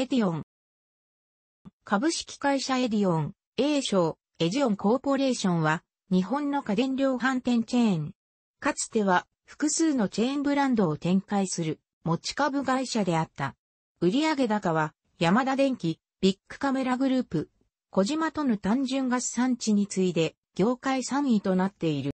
エディオン。株式会社エディオン、A 賞、エジオンコーポレーションは、日本の家電量販店チェーン。かつては、複数のチェーンブランドを展開する、持ち株会社であった。売上高は、山田電機、ビッグカメラグループ、小島との単純ガス産地に次いで、業界3位となっている。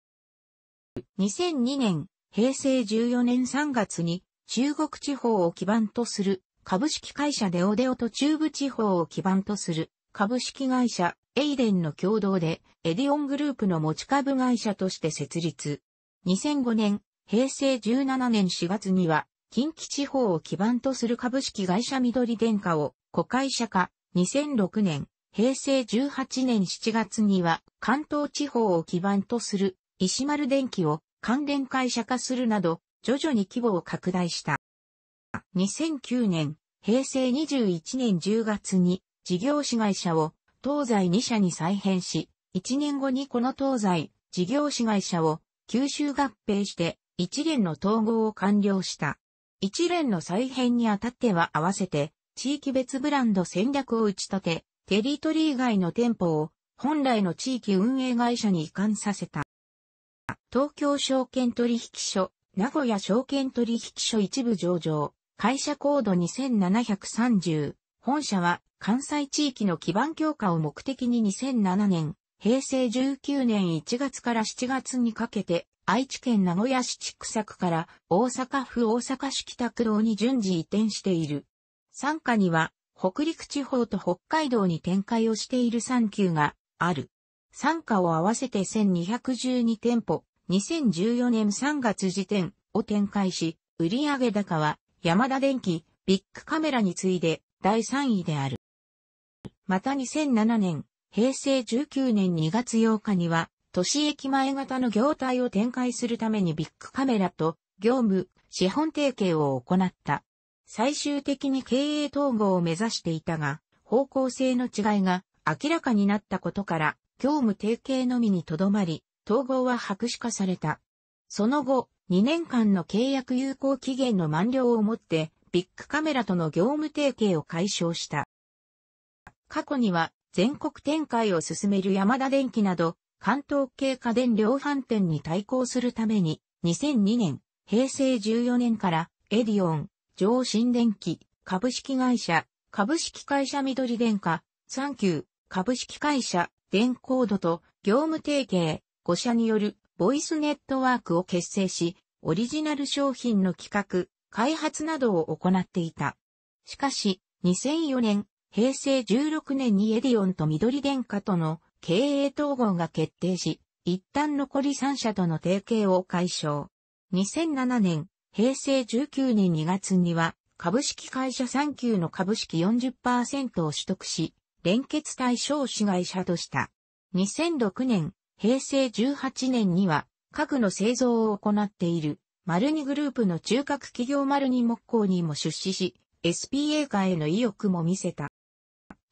2002年、平成14年3月に、中国地方を基盤とする株式会社デオデオと中部地方を基盤とする株式会社エイデンの共同でエディオングループの持ち株会社として設立。2005年、平成17年4月には近畿地方を基盤とする株式会社緑電化を子会社化。2006年、平成18年7月には関東地方を基盤とする石丸電機を関連会社化するなど徐々に規模を拡大した。2009年、平成21年10月に事業子会社を東西2社に再編し、1年後にこの東西事業子会社を九州合併して一連の統合を完了した。一連の再編にあたっては合わせて地域別ブランド戦略を打ち立て、テリトリー以外の店舗を本来の地域運営会社に移管させた。東京証券取引所、名古屋証券取引所一部上場、会社コード2730、本社は関西地域の基盤強化を目的に2007年、平成19年1月から7月にかけて、愛知県名古屋市千作区から大阪府大阪市北区道に順次移転している。参加には、北陸地方と北海道に展開をしている産休がある。参加を合わせて1212店舗、2014年3月時点を展開し、売上高は山田電機、ビッグカメラに次いで第3位である。また2007年、平成19年2月8日には、都市駅前型の業態を展開するためにビッグカメラと業務、資本提携を行った。最終的に経営統合を目指していたが、方向性の違いが明らかになったことから、業務提携のみにとどまり、統合は白紙化された。その後、2年間の契約有効期限の満了をもって、ビッグカメラとの業務提携を解消した。過去には全国展開を進める山田電機など、関東系家電量販店に対抗するために、2002年、平成14年から、エディオン、上新電機、株式会社、株式会社緑電化、サンキュー、株式会社、電コードと業務提携、5社によるボイスネットワークを結成し、オリジナル商品の企画、開発などを行っていた。しかし、2004年、平成16年にエディオンと緑電化との経営統合が決定し、一旦残り3社との提携を解消。2007年、平成19年2月には、株式会社サンキューの株式40%を取得し、連結対象子会社とした。2006年、平成18年には、家具の製造を行っている、マルニグループの中核企業マルニ木工にも出資し、SPA 化への意欲も見せた。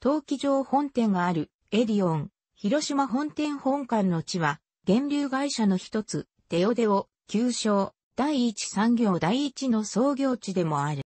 陶器場本店があるエディオン、広島本店本館の地は、源流会社の一つ、デオデオ、旧称、第一産業第一の創業地でもある。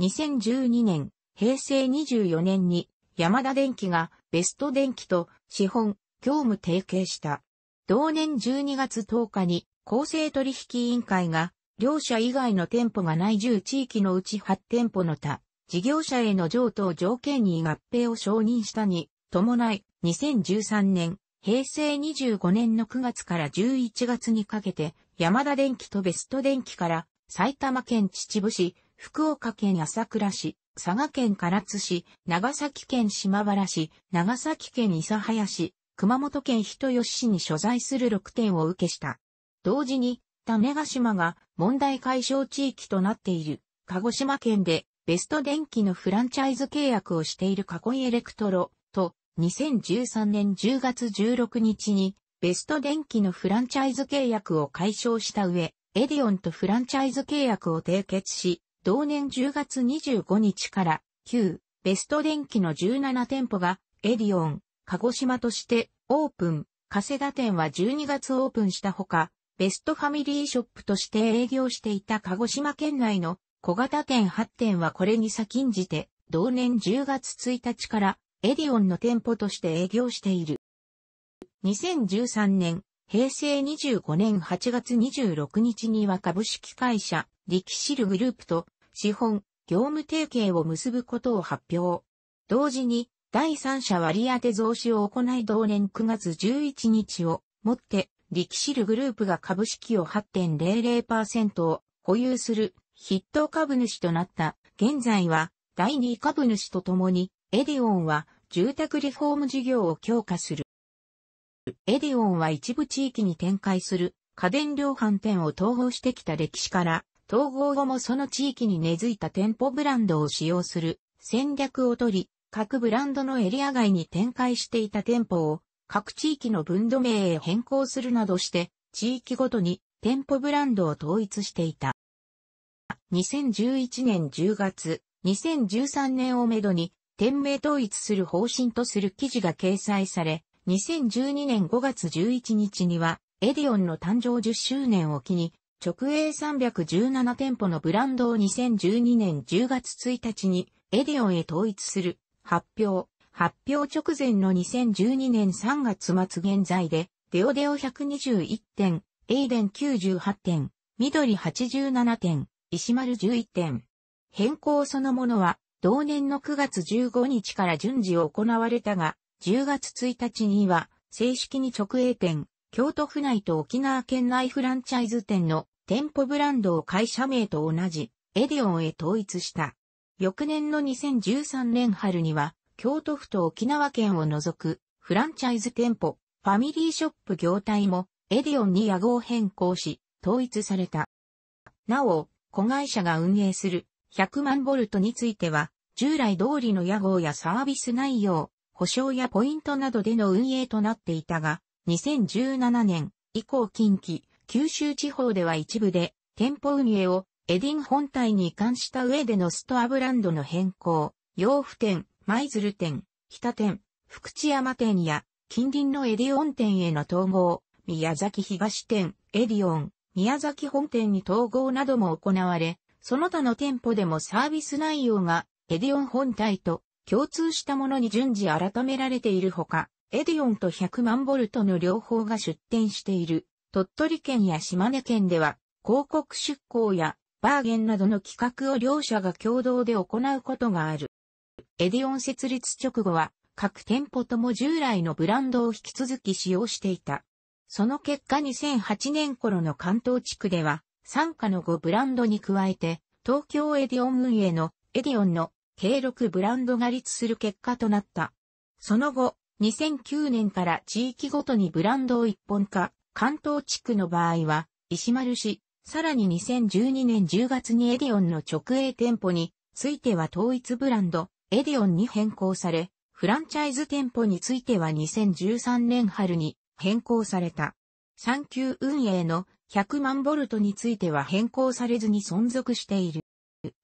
2012年、平成24年に、山田電機がベスト電機と資本、業務提携した。同年12月10日に公正取引委員会が両社以外の店舗がない10地域のうち8店舗の他、事業者への譲渡を条件に合併を承認したに、伴い、2013年、平成25年の9月から11月にかけて、山田電機とベスト電機から埼玉県秩父市、福岡県朝倉市、佐賀県唐津市、長崎県島原市、長崎県諫早市、熊本県人吉市に所在する6点を受けした。同時に、種ヶ島が問題解消地域となっている鹿児島県でベスト電機のフランチャイズ契約をしている囲いエレクトロと2013年10月16日にベスト電機のフランチャイズ契約を解消した上、エディオンとフランチャイズ契約を締結し、同年10月25日から旧ベスト電機の17店舗がエディオン、鹿児島としてオープン、加世田店は12月オープンしたほか、ベストファミリーショップとして営業していた鹿児島県内の小型店8店はこれに先んじて、同年10月1日からエディオンの店舗として営業している。2013年、平成25年8月26日には株式会社、リキシルグループと資本、業務提携を結ぶことを発表。同時に、第三者割当増資を行い同年9月11日をもって力士ルグループが株式を8.00%を保有する筆頭株主となった。現在は第二株主とともにエディオンは住宅リフォーム事業を強化する。エディオンは一部地域に展開する家電量販店を統合してきた歴史から統合後もその地域に根付いた店舗ブランドを使用する戦略を取り、各ブランドのエリア外に展開していた店舗を各地域の分度名へ変更するなどして、地域ごとに店舗ブランドを統一していた。2011年10月、2013年をめどに、店名統一する方針とする記事が掲載され、2012年5月11日には、エディオンの誕生10周年を機に、直営317店舗のブランドを2012年10月1日にエディオンへ統一する発表。発表直前の2012年3月末現在で、デオデオ121点、エイデン98点、緑87点、石丸11点。変更そのものは、同年の9月15日から順次行われたが、10月1日には、正式に直営店、京都府内と沖縄県内フランチャイズ店の店舗ブランドを会社名と同じ、エディオンへ統一した。翌年の2013年春には、京都府と沖縄県を除く、フランチャイズ店舗、ファミリーショップ業態も、エディオンに野号変更し、統一された。なお、子会社が運営する100万ボルトについては、従来通りの野号やサービス内容、保証やポイントなどでの運営となっていたが、2017年以降近畿、九州地方では一部で店舗運営をエディン本体に移管した上でのストアブランドの変更、洋服店、舞鶴店、北店、福知山店や近隣のエディオン店への統合、宮崎東店、エディオン、宮崎本店に統合なども行われ、その他の店舗でもサービス内容がエディオン本体と共通したものに順次改められているほか、エディオンと100万ボルトの両方が出店している鳥取県や島根県では広告出向やバーゲンなどの企画を両社が共同で行うことがある。エディオン設立直後は、各店舗とも従来のブランドを引き続き使用していた。その結果2008年頃の関東地区では、傘下の5ブランドに加えて、東京エディオン運営のエディオンの計6ブランドが立する結果となった。その後、2009年から地域ごとにブランドを一本化、関東地区の場合は、石丸市、さらに2012年10月にエディオンの直営店舗については統一ブランド、エディオンに変更され、フランチャイズ店舗については2013年春に変更された。産休運営の100万ボルトについては変更されずに存続している。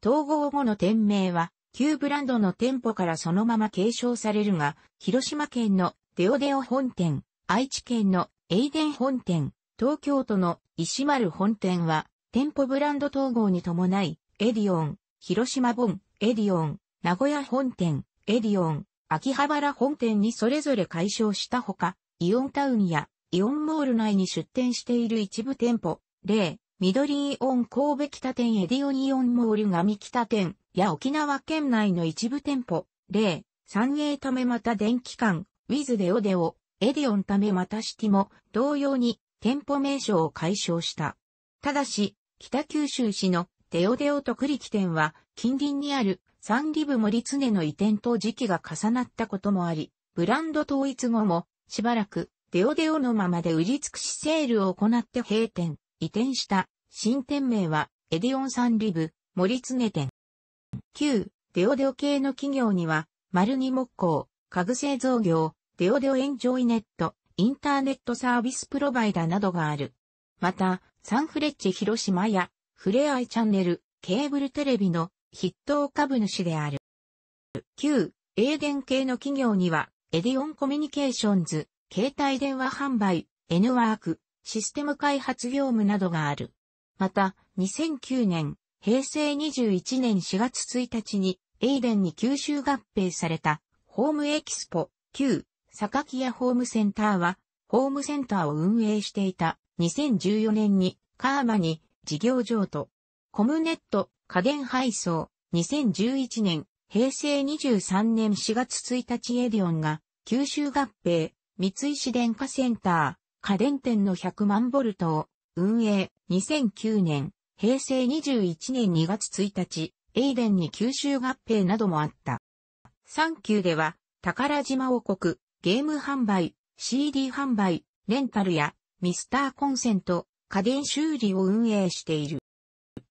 統合後の店名は、旧ブランドの店舗からそのまま継承されるが、広島県のデオデオ本店、愛知県のエイデン本店、東京都の石丸本店は、店舗ブランド統合に伴い、エディオン、広島本、エディオン、名古屋本店、エディオン、秋葉原本店にそれぞれ解消したほか、イオンタウンやイオンモール内に出店している一部店舗、例、緑イオン神戸北店エディオンイオンモール上北店や沖縄県内の一部店舗、例、三栄ためまた電気館、ウィズデオデオ、エディオンためまたシティも同様に店舗名称を解消した。ただし、北九州市のデオデオ特力店は近隣にあるサンリブ森常の移転と時期が重なったこともあり、ブランド統一後もしばらくデオデオのままで売り尽くしセールを行って閉店、移転した新店名はエディオンサンリブ森常店。旧デオデオ系の企業には、丸二木工、家具製造業、デオデオエンジョイネット、インターネットサービスプロバイダなどがある。また、サンフレッチェ広島やフレアイチャンネル、ケーブルテレビの筆頭株主である。旧、英ン系の企業には、エディオンコミュニケーションズ、携帯電話販売、N ワーク、システム開発業務などがある。また、2009年、平成21年4月1日に、エイデンに吸収合併された、ホームエキスポ、旧、榊屋ホームセンターは、ホームセンターを運営していた2014年にカーマに事業譲渡。コムネット家電配送2011年平成23年4月1日エディオンが九州合併三石電化センター家電店の100万ボルトを運営2009年平成21年2月1日エイデンに九州合併などもあった。3級では宝島王国ゲーム販売、CD 販売、レンタルやミスターコンセント、家電修理を運営している。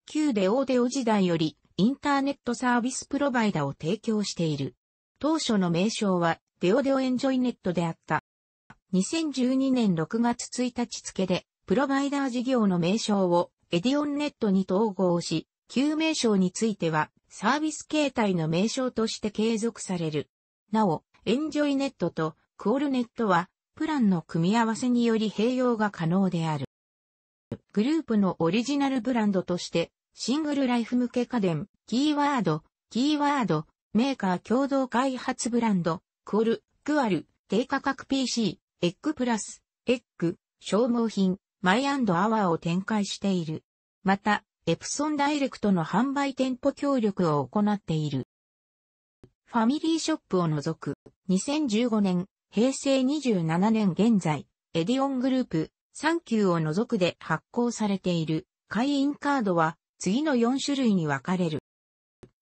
旧デオーデオ時代よりインターネットサービスプロバイダを提供している。当初の名称はデオデオエンジョイネットであった。2012年6月1日付でプロバイダー事業の名称をエディオンネットに統合し、旧名称についてはサービス形態の名称として継続される。なお、エンジョイネットとクオルネットは、プランの組み合わせにより併用が可能である。グループのオリジナルブランドとして、シングルライフ向け家電、キーワード、キーワード、メーカー共同開発ブランド、クオル、クアル、低価格 PC、エッグプラス、エッグ、消耗品、マイアワーを展開している。また、エプソンダイレクトの販売店舗協力を行っている。ファミリーショップを除く、2015年、平成27年現在、エディオングループ、サンキューを除くで発行されている会員カードは次の4種類に分かれる。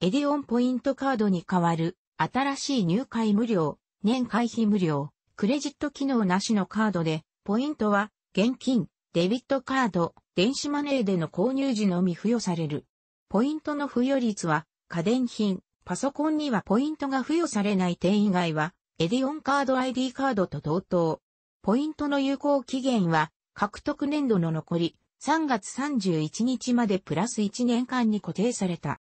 エディオンポイントカードに代わる新しい入会無料、年会費無料、クレジット機能なしのカードで、ポイントは現金、デビットカード、電子マネーでの購入時のみ付与される。ポイントの付与率は家電品、パソコンにはポイントが付与されない点以外は、エディオンカード ID カードと同等。ポイントの有効期限は、獲得年度の残り、3月31日までプラス1年間に固定された。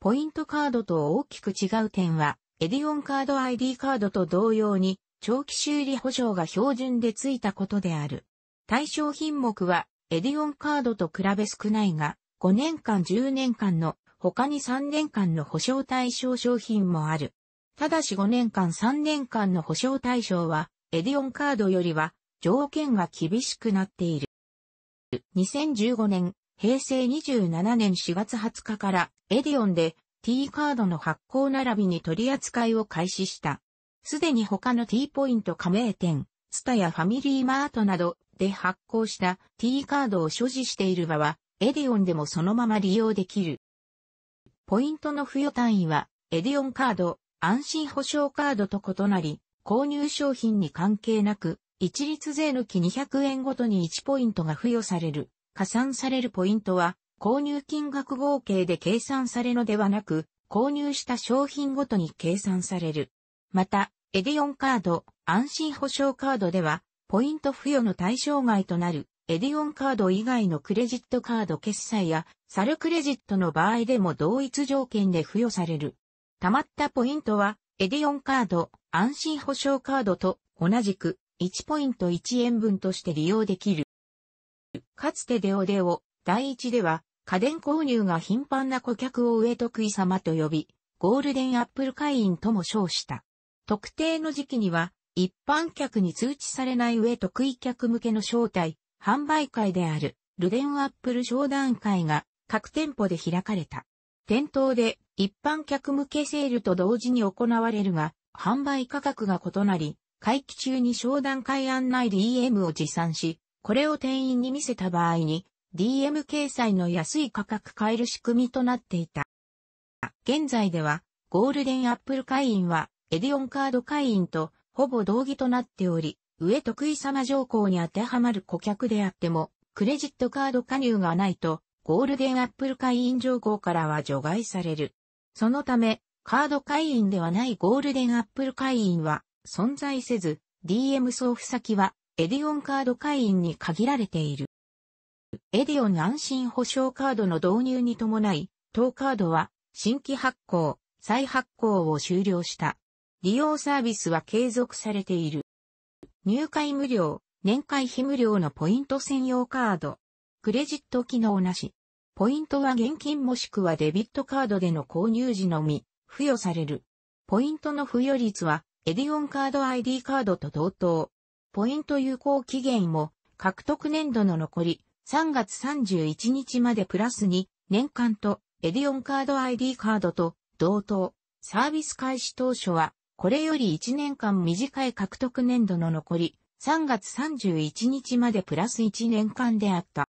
ポイントカードと大きく違う点は、エディオンカード ID カードと同様に、長期修理保証が標準でついたことである。対象品目は、エディオンカードと比べ少ないが、5年間10年間の他に3年間の保証対象商品もある。ただし5年間3年間の保証対象は、エディオンカードよりは条件が厳しくなっている。2015年、平成27年4月20日からエディオンで T カードの発行並びに取り扱いを開始した。すでに他の T ポイント加盟店、スタやファミリーマートなどで発行した T カードを所持している場は、エディオンでもそのまま利用できる。ポイントの付与単位は、エディオンカード、安心保証カードと異なり、購入商品に関係なく、一律税抜き200円ごとに1ポイントが付与される。加算されるポイントは、購入金額合計で計算されるのではなく、購入した商品ごとに計算される。また、エディオンカード、安心保証カードでは、ポイント付与の対象外となるエディオンカード以外のクレジットカード決済や、サルクレジットの場合でも同一条件で付与される。溜まったポイントは、エディオンカード、安心保証カードと同じく1ポイント1円分として利用できる。かつてデオデオ、第一では、家電購入が頻繁な顧客を上得意様と呼び、ゴールデンアップル会員とも称した。特定の時期には、一般客に通知されない上得意客向けの招待、販売会であるルデンアップル商談会が各店舗で開かれた。店頭で一般客向けセールと同時に行われるが、販売価格が異なり、会期中に商談会案内 DM を持参し、これを店員に見せた場合に、DM 掲載の安い価格買える仕組みとなっていた。現在では、ゴールデンアップル会員は、エディオンカード会員と、ほぼ同義となっており、上得意様条項に当てはまる顧客であっても、クレジットカード加入がないと、ゴールデンアップル会員条項からは除外される。そのため、カード会員ではないゴールデンアップル会員は存在せず、DM 送付先はエディオンカード会員に限られている。エディオン安心保証カードの導入に伴い、当カードは新規発行、再発行を終了した。利用サービスは継続されている。入会無料、年会費無料のポイント専用カード。クレジット機能なし。ポイントは現金もしくはデビットカードでの購入時のみ、付与される。ポイントの付与率は、エディオンカード ID カードと同等。ポイント有効期限も、獲得年度の残り、3月31日までプラスに、年間と、エディオンカード ID カードと、同等。サービス開始当初は、これより1年間短い獲得年度の残り、3月31日までプラス1年間であった。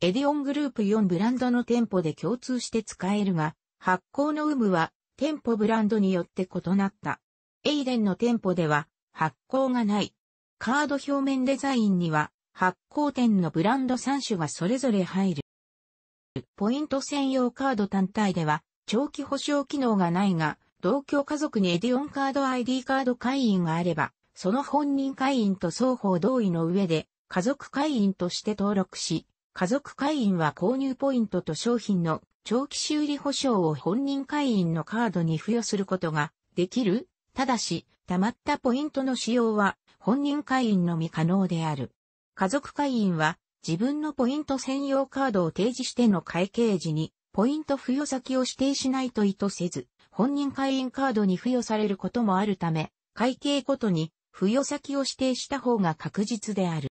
エディオングループ4ブランドの店舗で共通して使えるが、発行の有無は店舗ブランドによって異なった。エイデンの店舗では発行がない。カード表面デザインには発行店のブランド3種がそれぞれ入る。ポイント専用カード単体では長期保証機能がないが、同居家族にエディオンカード ID カード会員があれば、その本人会員と双方同意の上で、家族会員として登録し、家族会員は購入ポイントと商品の長期修理保証を本人会員のカードに付与することができる。ただし、溜まったポイントの使用は本人会員のみ可能である。家族会員は自分のポイント専用カードを提示しての会計時にポイント付与先を指定しないと意図せず、本人会員カードに付与されることもあるため、会計ごとに付与先を指定した方が確実である。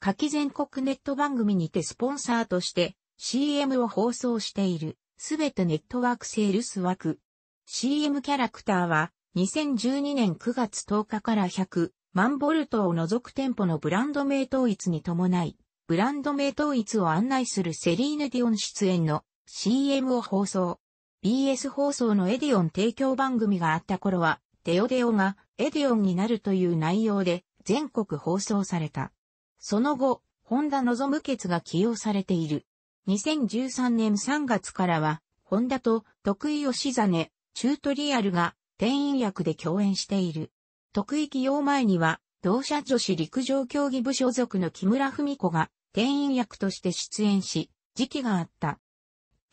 夏季全国ネット番組にてスポンサーとして CM を放送しているすべてネットワークセールス枠。CM キャラクターは2012年9月10日から100万ボルトを除く店舗のブランド名統一に伴い、ブランド名統一を案内するセリーヌ・ディオン出演の CM を放送。BS 放送のエディオン提供番組があった頃は、デオデオがエディオンになるという内容で全国放送された。その後、本田望決が起用されている。2013年3月からは、本田と徳井義真、チュートリアルが店員役で共演している。徳井起用前には、同社女子陸上競技部所属の木村文子が店員役として出演し、時期があった。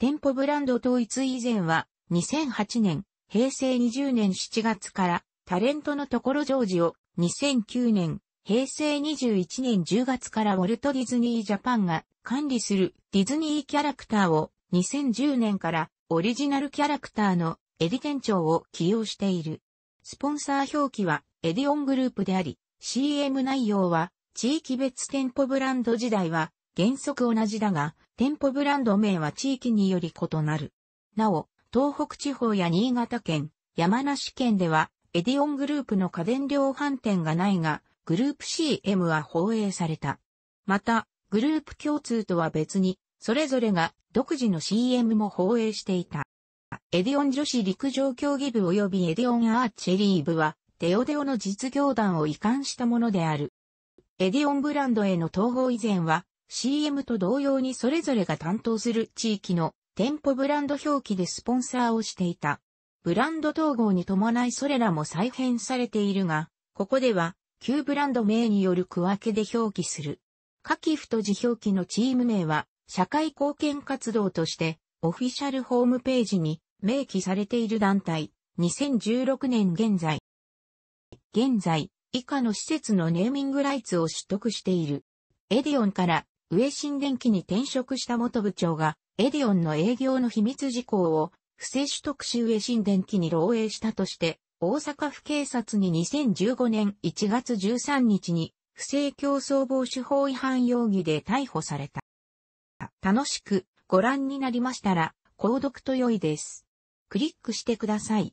店舗ブランド統一以前は、2008年、平成20年7月から、タレントのところジョージを、2009年、平成21年10月からウォルト・ディズニー・ジャパンが管理するディズニーキャラクターを2010年からオリジナルキャラクターのエディ店長を起用している。スポンサー表記はエディオングループであり、CM 内容は地域別店舗ブランド時代は原則同じだが、店舗ブランド名は地域により異なる。なお、東北地方や新潟県、山梨県では、エディオングループの家電量販店がないが、グループ CM は放映された。また、グループ共通とは別に、それぞれが独自の CM も放映していた。エディオン女子陸上競技部及びエディオンアーチェリー部は、デオデオの実業団を移管したものである。エディオンブランドへの統合以前は、CM と同様にそれぞれが担当する地域の店舗ブランド表記でスポンサーをしていた。ブランド統合に伴いそれらも再編されているが、ここでは旧ブランド名による区分けで表記する。下記太字表記のチーム名は社会貢献活動としてオフィシャルホームページに明記されている団体2016年現在。現在以下の施設のネーミングライツを取得している。エディオンから上新電機に転職した元部長が、エディオンの営業の秘密事項を、不正取得し上新電機に漏洩したとして、大阪府警察に2015年1月13日に、不正競争防止法違反容疑で逮捕された。楽しくご覧になりましたら、購読と良いです。クリックしてください。